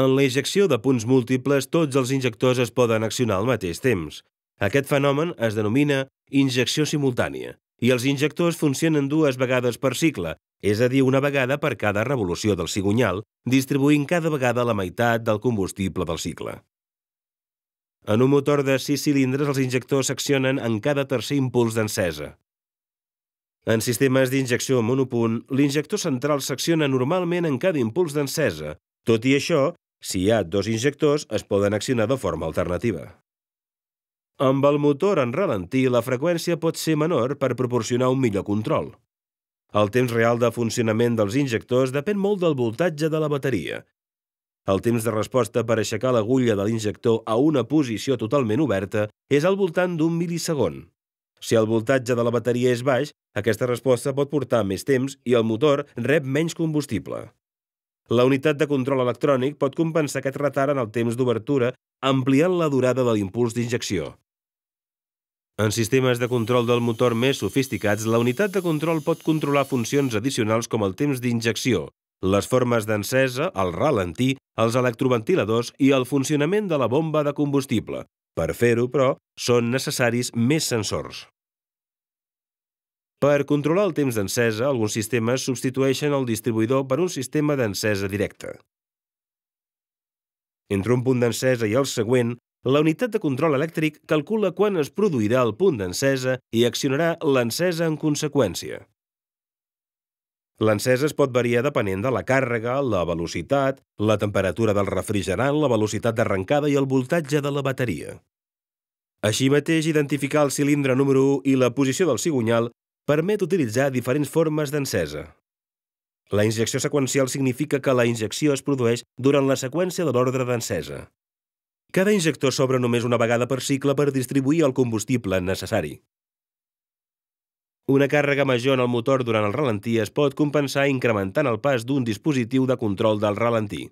En la injecció de punts múltiples, tots els injectors es poden accionar al mateix temps. Aquest fenomen es denomina injecció simultània i els injectors funcionen dues vegades per cicle, és a dir, una vegada per cada revolució del cigonyal, distribuint cada vegada la meitat del combustible del cicle. En un motor de 6 cilindres, els injectors s'accionen en cada tercer impuls d'encesa. En sistemes d'injecció monopunt, l'injector central s'acciona normalment en cada impuls d'encesa. Tot i això, si hi ha dos injectors, es poden accionar de forma alternativa. Amb el motor en ralentí, la freqüència pot ser menor per proporcionar un millor control. El temps real de funcionament dels injectors depèn molt del voltatge de la bateria. El temps de resposta per aixecar l'agulla de l'injector a una posició totalment oberta és al voltant d'un milisegon. Si el voltatge de la bateria és baix, aquesta resposta pot portar més temps i el motor rep menys combustible. La unitat de control electrònic pot compensar aquest retard en el temps d'obertura ampliant la durada de l'impuls d'injecció. En sistemes de control del motor més sofisticats, la unitat de control pot controlar funcions addicionals com el temps d'injecció, les formes d'encesa, el ralentí, els electroventiladors i el funcionament de la bomba de combustible. Per fer-ho, però, són necessaris més sensors. Per controlar el temps d'encesa, alguns sistemes substitueixen el distribuïdor per un sistema d'encesa directa. Entre un punt d'encesa i el següent, la unitat de control elèctric calcula quan es produirà el punt d'encesa i accionarà l'encesa en conseqüència. L'encesa es pot variar depenent de la càrrega, la velocitat, la temperatura del refrigerant, la velocitat d'arrencada i el voltatge de la bateria. Així mateix, identificar el cilindre número 1 i la posició del cigonyal permet utilitzar diferents formes d'encesa. La injecció seqüencial significa que la injecció es produeix durant la seqüència de l'ordre d'encesa. Cada injector s'obre només una vegada per cicle per distribuir el combustible necessari. Una càrrega major en el motor durant el ralentí es pot compensar incrementant el pas d'un dispositiu de control del ralentí.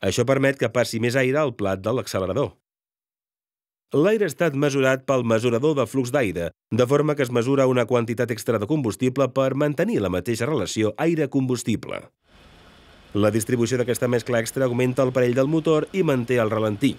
Això permet que passi més aire al plat de l'accelerador. L'aire ha estat mesurat pel mesurador de flux d'aire, de forma que es mesura una quantitat extra de combustible per mantenir la mateixa relació aire-combustible. La distribució d'aquesta mescla extra augmenta el parell del motor i manté el ralentí.